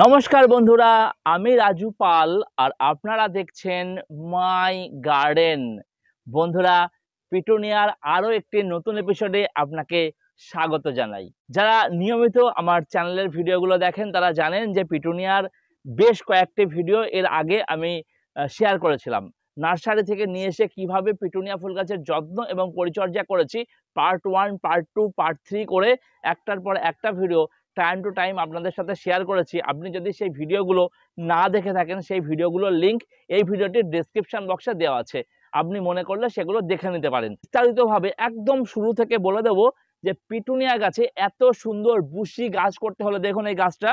নমস্কার বন্ধুরা আমি রাজু পাল আর আপনারা দেখছেন মাই গার্ডেন বন্ধুরা পিটুনিয়ার আরও একটি নতুন এপিসোডে আপনাকে স্বাগত জানাই যারা নিয়মিত আমার চ্যানেলের ভিডিওগুলো দেখেন তারা জানেন যে পিটুনিয়ার বেশ কয়েকটি ভিডিও এর আগে আমি শেয়ার করেছিলাম নার্সারি থেকে নিয়ে এসে কিভাবে পিটুনিয়া ফুল গাছের যত্ন এবং পরিচর্যা করেছি part one part two part three করে একটার পর একটা ভিডিও টাইম টু টাইম আপনাদের সাথে শেয়ার করেছি আপনি যদি সেই ভিডিওগুলো না দেখে থাকেন সেই ভিডিওগুলোর লিঙ্ক এই ভিডিওটির ডিসক্রিপশান বক্সে দেওয়া আছে আপনি মনে করলে সেগুলো দেখে নিতে পারেন বিস্তারিতভাবে একদম শুরু থেকে বলে দেব যে পিটুনিয়া গাছে এত সুন্দর বুশি গাছ করতে হলে দেখুন এই গাছটা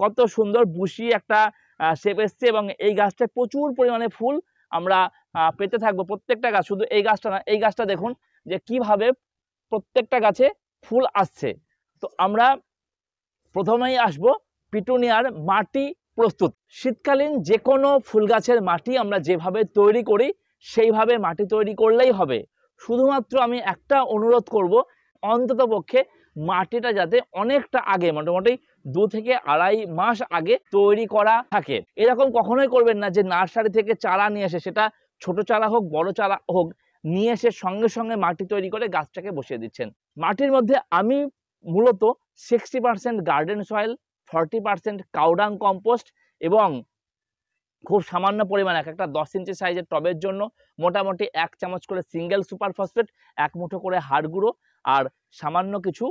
কত সুন্দর বুশি একটা শেপ এসছে এবং এই গাছটা প্রচুর পরিমাণে ফুল আমরা পেতে থাকবো প্রত্যেকটা গাছ শুধু এই গাছটা না এই গাছটা দেখুন যে কিভাবে প্রত্যেকটা গাছে ফুল আসছে তো আমরা প্রথমেই আসব পিটুনিয়ার মাটি প্রস্তুত শীতকালীন যে কোনো ফুল গাছের মাটি আমরা যেভাবে তৈরি করি সেইভাবে মাটি তৈরি করলেই হবে শুধুমাত্র আমি একটা অনুরোধ করব অন্তত পক্ষে মাটিটা যাতে অনেকটা আগে মোটামুটি দু থেকে আড়াই মাস আগে তৈরি করা থাকে এরকম কখনোই করবেন না যে নার্সারি থেকে চারা নিয়ে এসে সেটা ছোট চারা হোক বড় চারা হোক নিয়ে এসে সঙ্গে সঙ্গে মাটি তৈরি করে গাছটাকে বসিয়ে দিচ্ছেন মাটির মধ্যে আমি মূলত sixty percent garden soil forty percent cow dung compost এবং খুব সামান্য পরিমাণ এক একটা দশ ইঞ্চি সাইজের টবের জন্য মোটামুটি এক চামচ করে সিঙ্গেল সুপার ফসফেট এক মুঠো করে হাড় গুঁড়ো আর সামান্য কিছু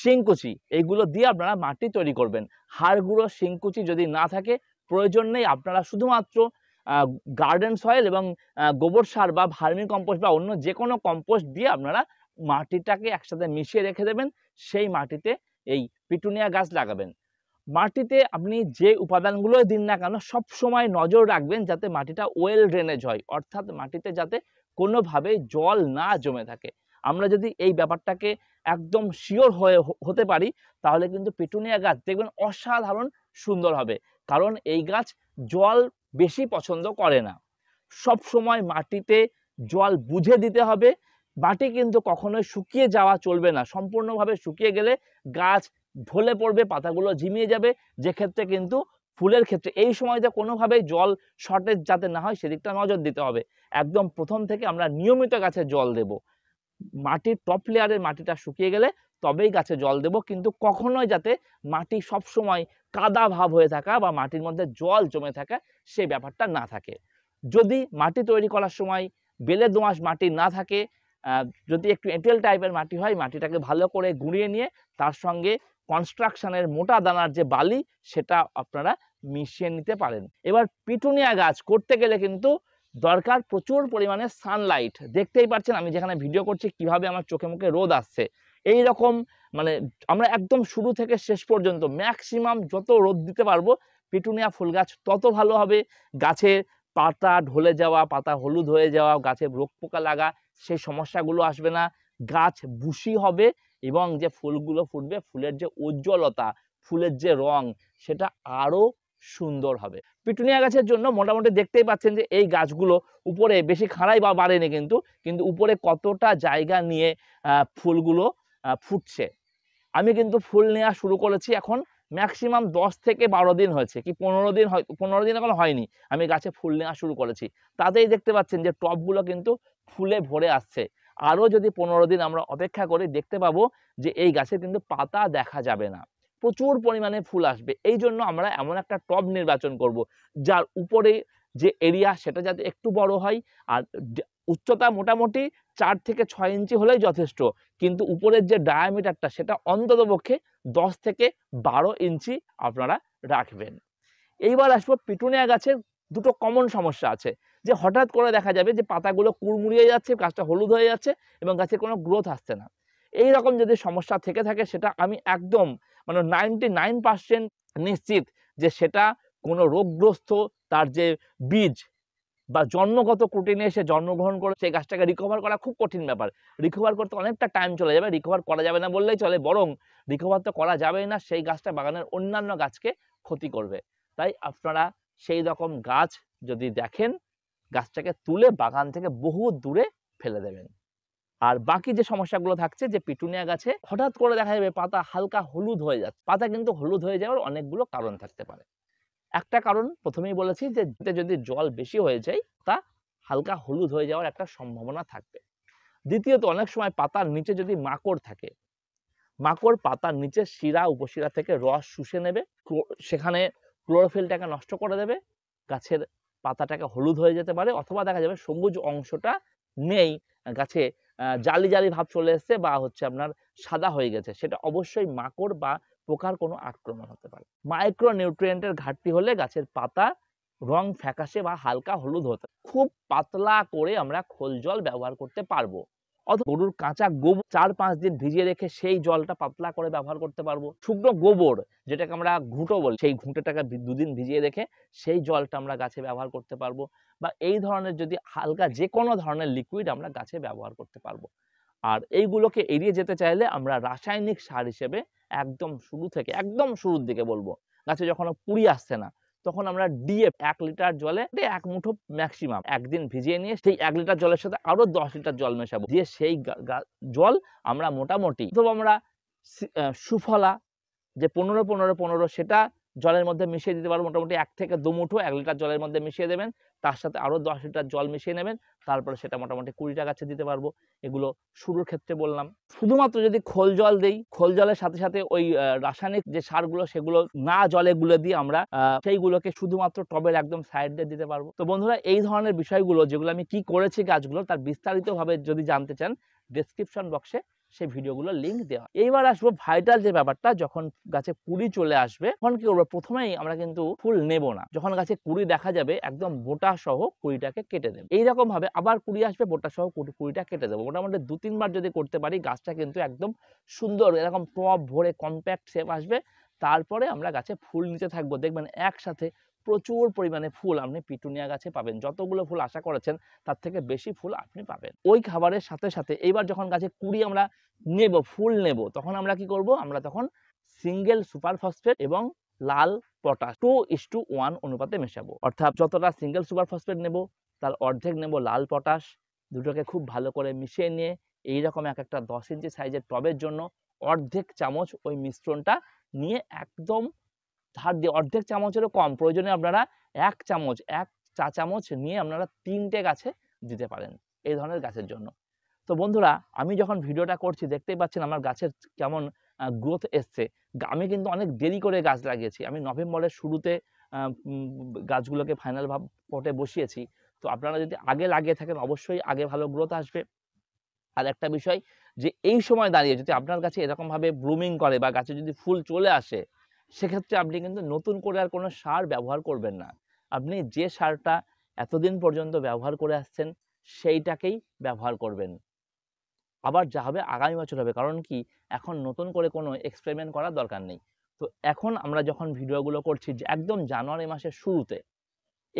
শিংকুচি এইগুলো দিয়ে আপনারা মাটি তৈরি করবেন হাড় গুঁড়ো শিংকুচি যদি না থাকে প্রয়োজন নেই আপনারা শুধুমাত্র গার্ডেন সয়েল এবং গোবর সার বা ভার্মি কম্পোস্ট বা অন্য যে কোনো কম্পোস্ট দিয়ে আপনারা মাটিটাকে একসাথে মিশিয়ে রেখে দেবেন সেই মাটিতে এই পিটুনিয়া গাছ লাগাবেন মাটিতে আপনি যে উপাদানগুলো দিন না কেন সবসময় নজর রাখবেন যাতে মাটিটা ওয়েল ড্রেনেজ হয় অর্থাৎ মাটিতে যাতে কোনোভাবে জল না জমে থাকে আমরা যদি এই ব্যাপারটাকে একদম শিওর হয়ে হতে পারি তাহলে কিন্তু পিটুনিয়া গাছ দেখবেন অসাধারণ সুন্দর হবে কারণ এই গাছ জল বেশি পছন্দ করে না সব সময় মাটিতে জল বুঝে দিতে হবে মাটি কিন্তু কখনোই শুকিয়ে যাওয়া চলবে না সম্পূর্ণভাবে শুকিয়ে গেলে গাছ ঢলে পড়বে পাতাগুলো ঝিমিয়ে যাবে যে ক্ষেত্রে কিন্তু ফুলের ক্ষেত্রে এই সময়তে কোনোভাবেই জল শর্টেজ যাতে না হয় সেদিকটা নজর দিতে হবে একদম প্রথম থেকে আমরা নিয়মিত গাছে জল দেব মাটির টপ লেয়ারের মাটিটা শুকিয়ে গেলে তবেই গাছে জল দেব কিন্তু কখনোই যাতে মাটি সবসময় কাদা ভাব হয়ে থাকা বা মাটির মধ্যে জল জমে থাকা সেই ব্যাপারটা না থাকে যদি মাটি তৈরি করার সময় বেলে দোঁয়াশ মাটি না থাকে যদি একটু এঁটেল টাইপের মাটি হয় মাটিটাকে ভালো করে গুঁড়িয়ে নিয়ে তার সঙ্গে কনস্ট্রাকশনের মোটা দানার যে বালি সেটা আপনারা মিশিয়ে নিতে পারেন এবার পিটুনিয়া গাছ করতে গেলে কিন্তু দরকার প্রচুর পরিমাণে সানলাইট দেখতেই পাচ্ছেন আমি যেখানে ভিডিও করছি কিভাবে আমার চোখে মুখে রোদ আসছে এই রকম মানে আমরা একদম শুরু থেকে শেষ পর্যন্ত ম্যাক্সিমাম যত রোদ দিতে পারবো পিটুনিয়া ফুল গাছ তত ভালো হবে গাছের পাতা ঢলে যাওয়া পাতা হলুদ হয়ে যাওয়া গাছে রোগ পোকা লাগা সেই সমস্যাগুলো আসবে না গাছ বুশি হবে এবং যে ফুলগুলো ফুটবে ফুলের যে উজ্জ্বলতা ফুলের যে রং সেটা আরও সুন্দর হবে পিটুনিয়া গাছের জন্য মোটামুটি দেখতেই পাচ্ছেন যে এই গাছগুলো উপরে বেশি খাড়াই বা বাড়েনি কিন্তু কিন্তু উপরে কতটা জায়গা নিয়ে ফুলগুলো ফুটছে আমি কিন্তু ফুল নেওয়া শুরু করেছি এখন ম্যাক্সিমাম দশ থেকে বারো দিন হয়েছে কি পনেরো দিন হয় পনেরো দিন এখন হয়নি আমি গাছে ফুল নেওয়া শুরু করেছি তাতেই দেখতে পাচ্ছেন যে টপগুলো কিন্তু ফুলে ভরে আসছে আরও যদি পনেরো দিন আমরা অপেক্ষা করি দেখতে পাবো যে এই গাছে কিন্তু পাতা দেখা যাবে না প্রচুর পরিমাণে ফুল আসবে এই জন্য আমরা এমন একটা টব নির্বাচন করব যার উপরে যে এরিয়া সেটা যাতে একটু বড় হয় আর উচ্চতা মোটামুটি চার থেকে ছয় ইঞ্চি হলেই যথেষ্ট কিন্তু উপরের যে ডায়ামিটারটা সেটা অন্ততপক্ষে দশ থেকে বারো ইঞ্চি আপনারা রাখবেন এইবার আসবো পিটুনিয়া গাছের দুটো কমন সমস্যা আছে যে হঠাৎ করে দেখা যাবে যে পাতাগুলো কুড়মুড়িয়ে যাচ্ছে গাছটা হলুদ হয়ে যাচ্ছে এবং গাছে কোনো গ্রোথ আসছে না এই রকম যদি সমস্যা থেকে থাকে সেটা আমি একদম মানে নাইনটি নাইন পার্সেন্ট নিশ্চিত যে সেটা কোনো রোগগ্রস্ত তার যে বীজ বা জন্মগত প্রোটিনে এসে জন্মগ্রহণ করে সেই গাছটাকে রিকভার করা খুব কঠিন ব্যাপার রিকভার করতে অনেকটা টাইম চলে যাবে রিকভার করা যাবে না বললেই চলে বরং রিকভার তো করা যাবেই না সেই গাছটা বাগানের অন্যান্য গাছকে ক্ষতি করবে তাই আপনারা সেই রকম গাছ যদি দেখেন গাছটাকে তুলে বাগান থেকে বহু দূরে ফেলে দেবেন আর বাকি যে সমস্যাগুলো থাকছে যে পিটুনিয়া গাছে হঠাৎ করে দেখা যাবে পাতা হালকা হলুদ হয়ে যাচ্ছে পাতা কিন্তু হলুদ হয়ে যাওয়ার অনেকগুলো কারণ থাকতে পারে একটা কারণ প্রথমেই বলেছি যে যদি জল বেশি হয়ে যায় তা হালকা হলুদ হয়ে যাওয়ার একটা সম্ভাবনা থাকবে দ্বিতীয়ত অনেক সময় পাতার নিচে যদি মাকড় থাকে মাকড় পাতার নিচে শিরা উপশিরা থেকে রস শুষে নেবে সেখানে ক্লোরোফিলটাকে নষ্ট করে দেবে গাছের পাতাটাকে হলুদ হয়ে যেতে পারে অথবা দেখা যাবে সবুজ অংশটা নেই গাছে জালি জালি ভাব চলে এসছে বা হচ্ছে আপনার সাদা হয়ে গেছে সেটা অবশ্যই মাকড় বা পোকার কোনো আক্রমণ হতে পারে মাইক্রো নিউট্রিয়েন্টের ঘাটতি হলে গাছের পাতা রং ফ্যাকাশে বা হালকা হলুদ হতে খুব পাতলা করে আমরা খোল জল ব্যবহার করতে পারবো অথবা গরুর কাঁচা গোবর চার পাঁচ দিন ভিজিয়ে রেখে সেই জলটা পাতলা করে ব্যবহার করতে পারবো শুকনো গোবর যেটাকে আমরা ঘুঁটো বলি সেই ঘুঁটোটাকে দুদিন ভিজিয়ে রেখে সেই জলটা আমরা গাছে ব্যবহার করতে পারবো বা এই ধরনের যদি হালকা যে কোনো ধরনের লিকুইড আমরা গাছে ব্যবহার করতে পারবো আর এইগুলোকে এড়িয়ে যেতে চাইলে আমরা রাসায়নিক সার হিসেবে একদম শুরু থেকে একদম শুরুর দিকে বলবো গাছে যখন পুড়ি আসছে না তখন আমরা ডিএফ এক লিটার জলে এক মুঠো ম্যাক্সিমাম একদিন ভিজিয়ে নিয়ে সেই এক লিটার জলের সাথে আরো দশ লিটার জল মেশাবো দিয়ে সেই জল আমরা মোটামুটি অথবা আমরা সুফলা যে পনেরো পনেরো পনেরো সেটা জলের মধ্যে মিশিয়ে দিতে পারবো মোটামুটি এক থেকে দু মুঠো এক লিটার জলের মধ্যে মিশিয়ে দেবেন তার সাথে আরও দশ লিটার জল মিশিয়ে নেবেন তারপরে সেটা মোটামুটি কুড়িটা গাছে দিতে পারবো এগুলো শুরুর ক্ষেত্রে বললাম শুধুমাত্র যদি খোল জল দেই খোল জলের সাথে সাথে ওই রাসায়নিক যে সারগুলো সেগুলো না জলে গুলে দিয়ে আমরা সেইগুলোকে শুধুমাত্র টবের একদম সাইড দিয়ে দিতে পারবো তো বন্ধুরা এই ধরনের বিষয়গুলো যেগুলো আমি কি করেছি গাছগুলো তার বিস্তারিতভাবে যদি জানতে চান ডেসক্রিপশন বক্সে সেই ভিডিওগুলোর লিঙ্ক দেওয়া এইবার আসবো ভাইটাল যে ব্যাপারটা যখন গাছে কুড়ি চলে আসবে তখন কি করবো প্রথমেই আমরা কিন্তু ফুল নেব না যখন গাছে কুড়ি দেখা যাবে একদম বোটা সহ কুড়িটাকে কেটে দেবো এইরকম ভাবে আবার কুড়ি আসবে বোটা সহ কুড়িটা কেটে দেবো মোটামুটি দু তিনবার যদি করতে পারি গাছটা কিন্তু একদম সুন্দর এরকম টপ ভরে কম্প্যাক্ট শেপ আসবে তারপরে আমরা গাছে ফুল নিতে থাকবো দেখবেন একসাথে প্রচুর পরিমাণে ফুল আপনি পিটুনিয়া গাছে পাবেন যতগুলো ফুল আশা করেছেন তার থেকে বেশি ফুল আপনি পাবেন ওই খাবারের সাথে সাথে এইবার যখন গাছে কুড়ি আমরা নেব ফুল নেব তখন আমরা কি করব আমরা তখন সিঙ্গেল সুপার ফসফেট এবং লাল potash two is to one অনুপাতে মেশাবো অর্থাৎ যতটা সিঙ্গেল সুপার ফসফেট নেব তার অর্ধেক নেব লাল পটাশ দুটোকে খুব ভালো করে মিশিয়ে নিয়ে এই রকম এক একটা দশ ইঞ্চি সাইজের টবের জন্য অর্ধেক চামচ ওই মিশ্রণটা নিয়ে একদম ধার দিয়ে অর্ধেক চামচেরও কম প্রয়োজনে আপনারা এক চামচ এক চা চামচ নিয়ে আপনারা তিনটে গাছে দিতে পারেন এই ধরনের গাছের জন্য তো বন্ধুরা আমি যখন ভিডিওটা করছি দেখতেই পাচ্ছেন আমার গাছের কেমন গ্রোথ এসছে আমি কিন্তু অনেক দেরি করে গাছ লাগিয়েছি আমি নভেম্বরের শুরুতে গাছগুলোকে ফাইনাল ভাব পটে বসিয়েছি তো আপনারা যদি আগে লাগিয়ে থাকেন অবশ্যই আগে ভালো গ্রোথ আসবে আর একটা বিষয় যে এই সময় দাঁড়িয়ে যদি আপনার কাছে এরকমভাবে ব্লুমিং করে বা গাছে যদি ফুল চলে আসে সেক্ষেত্রে আপনি কিন্তু নতুন করে আর কোনো সার ব্যবহার করবেন না আপনি যে সারটা এতদিন পর্যন্ত ব্যবহার করে আসছেন সেইটাকেই ব্যবহার করবেন আবার যা হবে আগামী বছর হবে কারণ কি এখন নতুন করে কোনো এক্সপেরিমেন্ট করার দরকার নেই তো এখন আমরা যখন ভিডিওগুলো করছি একদম জানুয়ারি মাসের শুরুতে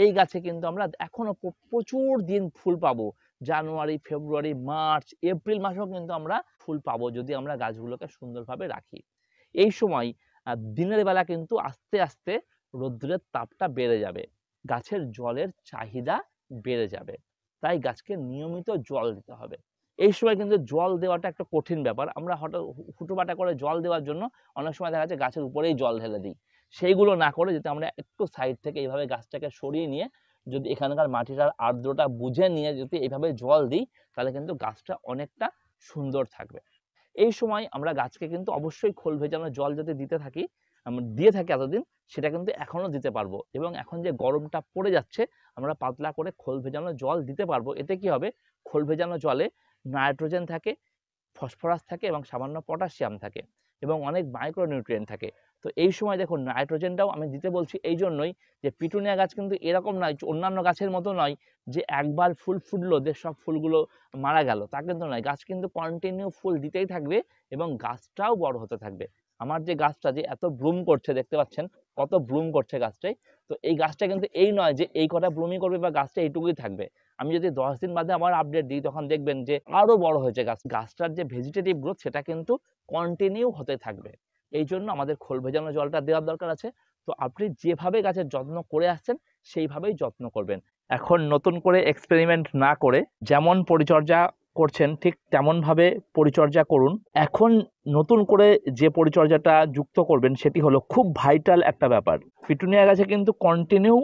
এই গাছে কিন্তু আমরা এখনও প্রচুর দিন ফুল পাবো জানুয়ারি ফেব্রুয়ারি মার্চ এপ্রিল মাসেও কিন্তু আমরা ফুল পাবো যদি আমরা গাছগুলোকে সুন্দরভাবে রাখি এই সময় দিনের বেলা কিন্তু আস্তে আস্তে রৌদ্রের তাপটা বেড়ে যাবে গাছের জলের চাহিদা বেড়ে যাবে তাই গাছকে নিয়মিত জল দিতে হবে এই সময় কিন্তু জল দেওয়াটা একটা কঠিন ব্যাপার আমরা হঠাৎ হুটোপাটা করে জল দেওয়ার জন্য অনেক সময় দেখা যাচ্ছে গাছের উপরেই জল ঢেলে দিই সেইগুলো না করে যাতে আমরা একটু সাইড থেকে এইভাবে গাছটাকে সরিয়ে নিয়ে যদি এখানকার মাটিটার আর্দ্রতা বুঝে নিয়ে যদি এইভাবে জল দিই তাহলে কিন্তু গাছটা অনেকটা সুন্দর থাকবে এই সময় আমরা গাছকে কিন্তু অবশ্যই খোল ভেজে আমরা জল যদি দিতে থাকি দিয়ে থাকি এতদিন সেটা কিন্তু এখনও দিতে পারবো এবং এখন যে গরমটা পড়ে যাচ্ছে আমরা পাতলা করে খোল ভেজানো জল দিতে পারবো এতে কি হবে খোল ভেজানো জলে নাইট্রোজেন থাকে ফসফরাস থাকে এবং সামান্য পটাশিয়াম থাকে এবং অনেক মাইক্রো নিউট্রিয়েন্ট থাকে তো এই সময় দেখুন নাইট্রোজেনটাও আমি দিতে বলছি এই জন্যই যে পিটুনিয়া গাছ কিন্তু এরকম নয় অন্যান্য গাছের মতো নয় যে একবার ফুল ফুটলো যে সব ফুলগুলো মারা গেল তা কিন্তু নয় গাছ কিন্তু কন্টিনিউ ফুল দিতেই থাকবে এবং গাছটাও বড় হতে থাকবে আমার যে গাছটা যে এত ব্লুম করছে দেখতে পাচ্ছেন কত ব্লুম করছে গাছটাই তো এই গাছটা কিন্তু এই নয় যে এই কটা ব্লুমই করবে বা গাছটা এইটুকুই থাকবে আমি যদি দশ দিন বাদে আবার আপডেট দিই তখন দেখবেন যে আরও বড় হয়েছে গাছ গাছটার যে ভেজিটেটিভ গ্রোথ সেটা কিন্তু কন্টিনিউ হতে থাকবে এই জন্য আমাদের খোল ভেজানো জলটা দেওয়ার দরকার আছে তো আপনি যেভাবে গাছের যত্ন করে আসছেন সেইভাবেই যত্ন করবেন এখন নতুন করে এক্সপেরিমেন্ট না করে যেমন পরিচর্যা করছেন ঠিক তেমনভাবে পরিচর্যা করুন এখন নতুন করে যে পরিচর্যাটা যুক্ত করবেন সেটি হলো খুব ভাইটাল একটা ব্যাপার পিটুনিয়া গাছে কিন্তু কন্টিনিউ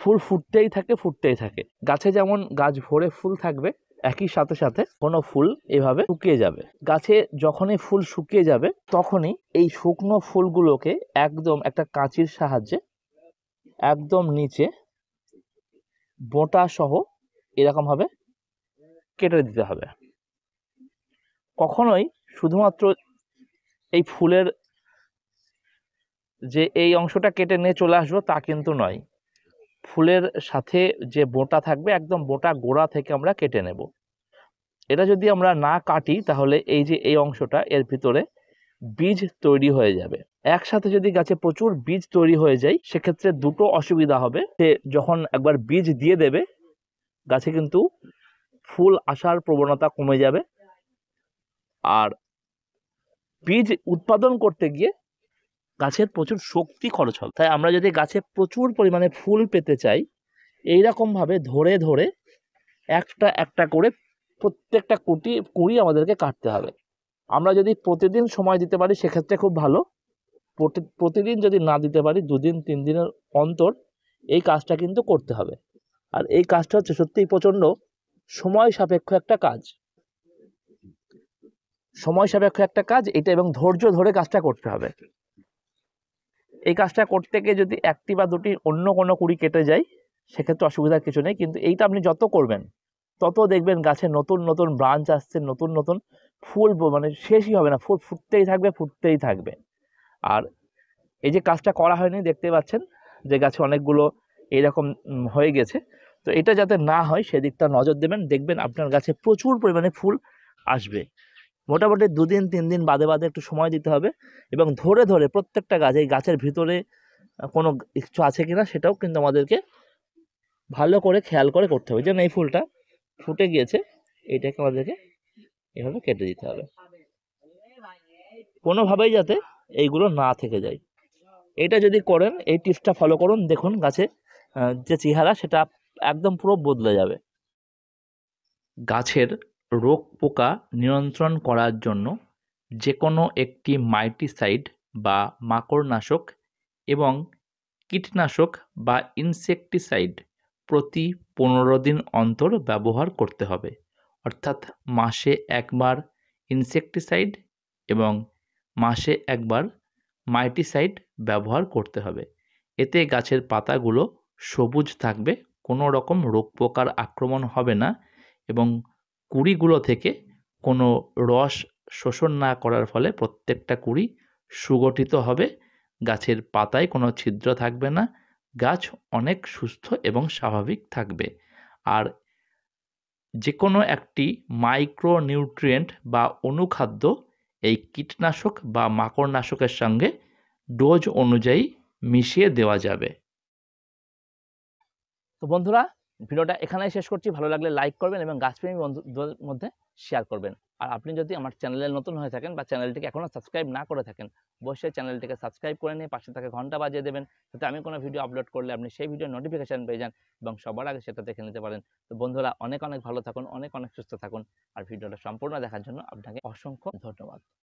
ফুল ফুটতেই থাকে ফুটতেই থাকে গাছে যেমন গাছ ভরে ফুল থাকবে একই সাথে সাথে কোনো ফুল এভাবে শুকিয়ে যাবে গাছে যখনই ফুল শুকিয়ে যাবে তখনই এই শুকনো ফুলগুলোকে একদম একটা কাঁচির সাহায্যে একদম নিচে বোঁটা সহ এরকমভাবে কেটে দিতে হবে কখনোই শুধুমাত্র এই ফুলের যে এই অংশটা কেটে নিয়ে চলে আসবো তা কিন্তু নয় ফুলের সাথে যে বোটা থাকবে একদম বোটা গোড়া থেকে আমরা কেটে নেব এটা যদি আমরা না কাটি তাহলে এই যে এই অংশটা এর ভিতরে বীজ তৈরি হয়ে যাবে একসাথে যদি গাছে প্রচুর বীজ তৈরি হয়ে যায় সেক্ষেত্রে দুটো অসুবিধা হবে সে যখন একবার বীজ দিয়ে দেবে গাছে কিন্তু ফুল আসার প্রবণতা কমে যাবে আর বীজ উৎপাদন করতে গিয়ে গাছের প্রচুর শক্তি খরচ হবে তাই আমরা যদি গাছে প্রচুর পরিমাণে ফুল পেতে চাই এইরকমভাবে ধরে ধরে একটা একটা করে প্রত্যেকটা কুটি কুড়ি আমাদেরকে কাটতে হবে আমরা যদি প্রতিদিন সময় দিতে পারি সেক্ষেত্রে খুব ভালো প্রতিদিন যদি না দিতে পারি দুদিন তিন দিনের অন্তর এই কাজটা কিন্তু করতে হবে আর এই কাজটা হচ্ছে সত্যিই প্রচণ্ড সময় সাপেক্ষ একটা কাজ সময় সাপেক্ষ একটা কাজ এটা এবং ধৈর্য ধরে কাজটা করতে হবে এই কাজটা করতে গিয়ে যদি একটি বা দুটি অন্য কোনো কুড়ি কেটে যায় সেক্ষেত্রে অসুবিধার কিছু নেই কিন্তু এইটা আপনি যত করবেন তত দেখবেন গাছে নতুন নতুন ব্রাঞ্চ আসছে নতুন নতুন ফুল মানে শেষই হবে না ফুল ফুটতেই থাকবে ফুটতেই থাকবে আর এই যে কাজটা করা হয়নি দেখতে পাচ্ছেন যে গাছে অনেকগুলো এইরকম হয়ে গেছে তো এটা যাতে না হয় সেদিকটা নজর দেবেন দেখবেন আপনার গাছে প্রচুর পরিমাণে ফুল আসবে মোটামুটি দুদিন তিন দিন বাদে বাদে একটু সময় দিতে হবে এবং ধরে ধরে প্রত্যেকটা গাছ এই গাছের ভিতরে কোনো কিছু আছে কি না সেটাও কিন্তু আমাদেরকে ভালো করে খেয়াল করে করতে হবে যেন এই ফুলটা ফুটে গিয়েছে এটাকে আমাদেরকে এভাবে কেটে দিতে হবে কোনোভাবেই যাতে এইগুলো না থেকে যায় এটা যদি করেন এই টিপসটা ফলো করুন দেখুন গাছে যে চেহারা সেটা একদম পুরো বদলে যাবে গাছের রোগ পোকা নিয়ন্ত্রণ করার জন্য যে কোনো একটি মাইটিসাইড বা মাকড়নাশক এবং কীটনাশক বা ইনসেকটিসাইড প্রতি পনেরো দিন অন্তর ব্যবহার করতে হবে অর্থাৎ মাসে একবার ইনসেকটিসাইড এবং মাসে একবার মাইটিসাইড ব্যবহার করতে হবে এতে গাছের পাতাগুলো সবুজ থাকবে কোনো রকম রোগ পোকার আক্রমণ হবে না এবং কুড়িগুলো থেকে কোনো রস শোষণ না করার ফলে প্রত্যেকটা কুড়ি সুগঠিত হবে গাছের পাতায় কোনো ছিদ্র থাকবে না গাছ অনেক সুস্থ এবং স্বাভাবিক থাকবে আর যে কোনো একটি মাইক্রো নিউট্রিয়েন্ট বা অনুখাদ্য এই কীটনাশক বা মাকড়নাশকের সঙ্গে ডোজ অনুযায়ী মিশিয়ে দেওয়া যাবে তো বন্ধুরা ভিডিওটা এখানেই শেষ করছি ভালো লাগলে লাইক করবেন এবং গাছপ্রেমী বন্ধুদের মধ্যে শেয়ার করবেন আর আপনি যদি আমার চ্যানেলে নতুন হয়ে থাকেন বা চ্যানেলটিকে এখনও সাবস্ক্রাইব না করে থাকেন অবশ্যই চ্যানেলটিকে সাবস্ক্রাইব করে নিয়ে পাশে থাকে ঘন্টা বাজিয়ে দেবেন যাতে আমি কোনো ভিডিও আপলোড করলে আপনি সেই ভিডিও নোটিফিকেশান পেয়ে যান এবং সবার আগে সেটা দেখে নিতে পারেন তো বন্ধুরা অনেক অনেক ভালো থাকুন অনেক অনেক সুস্থ থাকুন আর ভিডিওটা সম্পূর্ণ দেখার জন্য আপনাকে অসংখ্য ধন্যবাদ